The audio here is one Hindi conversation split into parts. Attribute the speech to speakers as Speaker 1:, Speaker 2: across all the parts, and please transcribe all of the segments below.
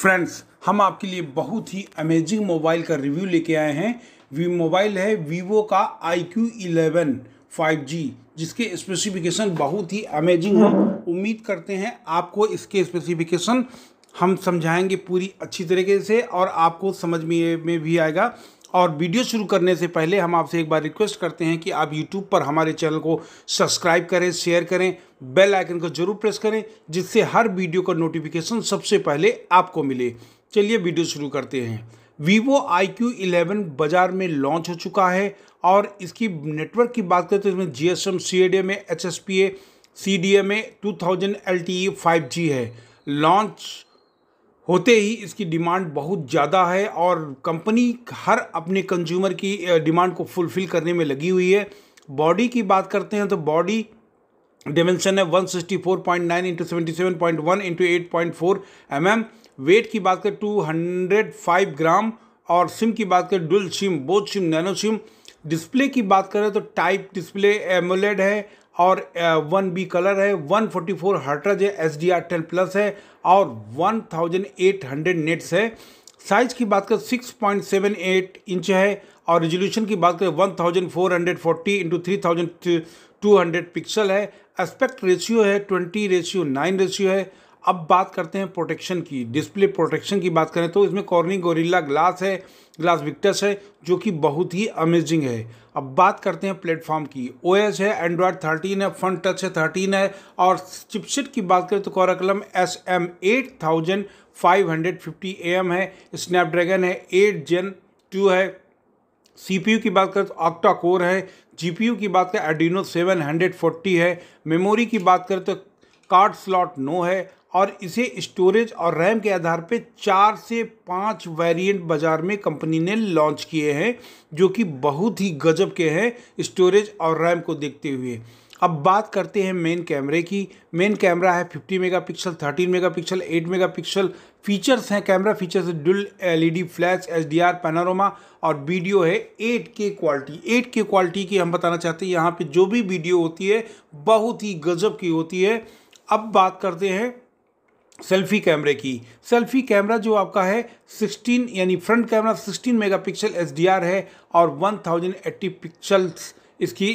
Speaker 1: फ्रेंड्स हम आपके लिए बहुत ही अमेजिंग मोबाइल का रिव्यू लेके आए हैं वी मोबाइल है वीवो का I Q eleven five G जिसके स्पेसिफिकेशन बहुत ही अमेजिंग है उम्मीद करते हैं आपको इसके स्पेसिफिकेशन हम समझाएंगे पूरी अच्छी तरीके से और आपको समझ में में भी आएगा और वीडियो शुरू करने से पहले हम आपसे एक बार रिक्वेस्ट करते हैं कि आप यूट्यूब पर हमारे चैनल को सब्सक्राइब करें शेयर करें बेल आइकन को जरूर प्रेस करें जिससे हर वीडियो का नोटिफिकेशन सबसे पहले आपको मिले चलिए वीडियो शुरू करते हैं वीवो आई क्यू इलेवन बाज़ार में लॉन्च हो चुका है और इसकी नेटवर्क की बात करें तो इसमें G S M C D M A H S P A C D M A two thousand L T E five G है लॉन्च होते ही इसकी डिमांड बहुत ज़्यादा है और कंपनी हर अपने कंज्यूमर की डिमांड को फुलफ़िल करने में लगी हुई है बॉडी की बात करते हैं तो बॉडी डिमेंशन है 164.9 into seventy seven point one into eight point four M M weight की बात करें टू हंड्रेड फाइव ग्राम और सिम की बात करें dual sim both sim nano sim display की बात करें तो टाइप डिस्प्ले एमोलेड है और वन बी कलर है वन फोर्टी फोर हर्टरज है S D R ten plus है और one thousand eight hundred nits है साइज की बात करें six point seven eight inch है और रेजोल्यूशन की बात करें one thousand four hundred forty into three thousand two hundred pixel है एस्पेक्ट रेशियो है ट्वेंटी रेशियो नाइन रेशियो है अब बात करते हैं प्रोटेक्शन की डिस्प्ले प्रोटेक्शन की बात करें तो इसमें कॉर्निंग गोरिल्ला ग्लास है ग्लास विक्टस है जो कि बहुत ही अमेजिंग है अब बात करते हैं प्लेटफॉर्म की ओएस है एंड्रॉयड थर्टीन है फ्रंट टच है थर्टीन है और चिपसेट की बात करें तो Qualcomm S M eight thousand five hundred fifty A M है स्नैपड्रैगन है एट जेन टू है सीपीयू की बात करें तो ऑक्टा कोर है जीपीयू की बात करें एडिनो सेवन हंड्रेड फोर्टी है मेमोरी की बात करें तो कार्ड स्लॉट नो है और इसे स्टोरेज और रैम के आधार पे चार से पाँच वेरिएंट बाज़ार में कंपनी ने लॉन्च किए हैं जो कि बहुत ही गजब के हैं स्टोरेज और रैम को देखते हुए अब बात करते हैं मेन कैमरे की मेन कैमरा है 50 मेगापिक्सल 13 मेगापिक्सल 8 मेगापिक्सल फीचर्स हैं कैमरा e फीचर्स है dual LED flash HDR panorama और वीडियो है 8K क्वालिटी 8K क्वालिटी की हम बताना चाहते हैं यहाँ पे जो भी वीडियो होती है बहुत ही गजब की होती है अब बात करते हैं सेल्फी कैमरे की सेल्फी कैमरा जो आपका है 16 यानी फ्रंट कैमरा 16 मेगापिक्सल एचडीआर है और 1080 पिक्सल्स इसकी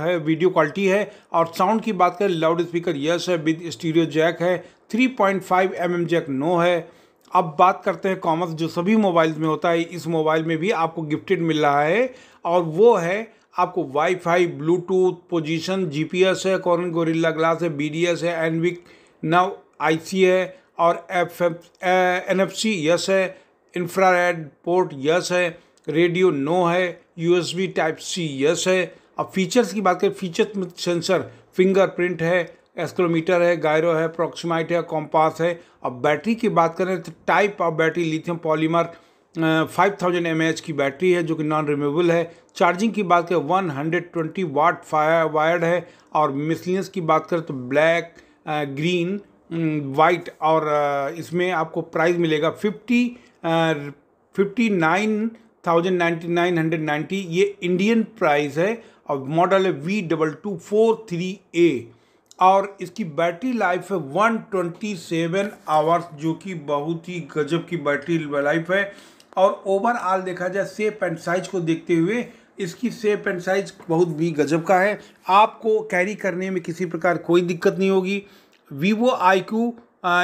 Speaker 1: है वीडियो क्वालिटी है और साउंड की बात करें लाउड स्पीकर यस है विद स्टीरियो जैक है 3.5 पॉइंट mm जैक नो है अब बात करते हैं कॉमर्स जो सभी मोबाइल में होता है इस मोबाइल में भी आपको गिफ्टेड मिल रहा है और वो है आपको वाईफाई ब्लूटूथ पोजीशन जीपीएस है कॉरन गोरिल्ला ग्लास है बीडीएस है एनविक नव आईसी है और F N F C yes है इंफ्रारेड पोर्ट यस है रेडियो नो है यूएसबी टाइप सी यस है अब फीचर्स की बात करें में सेंसर फिंगरप्रिंट है एस्क्रोमीटर है गायरो है प्रोक्सीमाइट है कॉम्पास है अब बैटरी की बात करें तो type of battery lithium polymer 5000 thousand की बैटरी है जो कि नॉन रिमूवेबल है चार्जिंग की बात करें 120 hundred twenty watt fire wired है और मिसलियंस की बात करें तो ब्लैक ग्रीन वाइट और इसमें आपको प्राइस मिलेगा fifty fifty nine thousand ninety nine hundred ninety ये इंडियन प्राइस है और मॉडल है V double two four three A और इसकी बैटरी लाइफ है वन ट्वेंटी सेवन आवर्स जो कि बहुत ही गजब की बैटरी लाइफ है और ओवरऑल देखा जाए सेप एंड साइज को देखते हुए इसकी सेप एंड साइज बहुत भी गजब का है आपको कैरी करने में किसी प्रकार कोई दिक्कत नहीं होगी Vivo I Q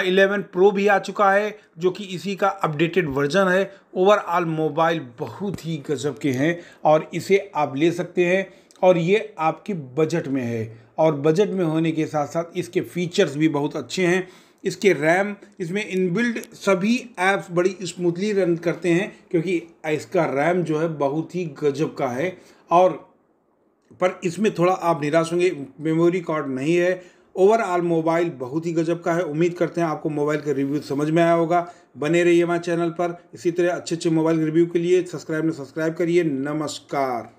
Speaker 1: eleven pro भी आ चुका है जो कि इसी का अपडेटेड वर्जन है ओवरऑल मोबाइल बहुत ही गजब के हैं और इसे आप ले सकते हैं और ये आपके बजट में है और बजट में होने के साथ साथ इसके फीचर्स भी बहुत अच्छे हैं इसके रैम इसमें इनबिल्ड सभी ऐप्स बड़ी स्मूथली रन करते हैं क्योंकि इसका रैम जो है बहुत ही गजब का है और पर इसमें थोड़ा आप निराश होंगे मेमोरी कार्ड नहीं है ओवरऑल मोबाइल बहुत ही गजब का है उम्मीद करते हैं आपको मोबाइल का रिव्यू समझ में आया होगा बने रहिए हमारे चैनल पर इसी तरह अच्छे अच्छे मोबाइल रिव्यू के लिए सब्सक्राइब ने सब्सक्राइब करिए नमस्कार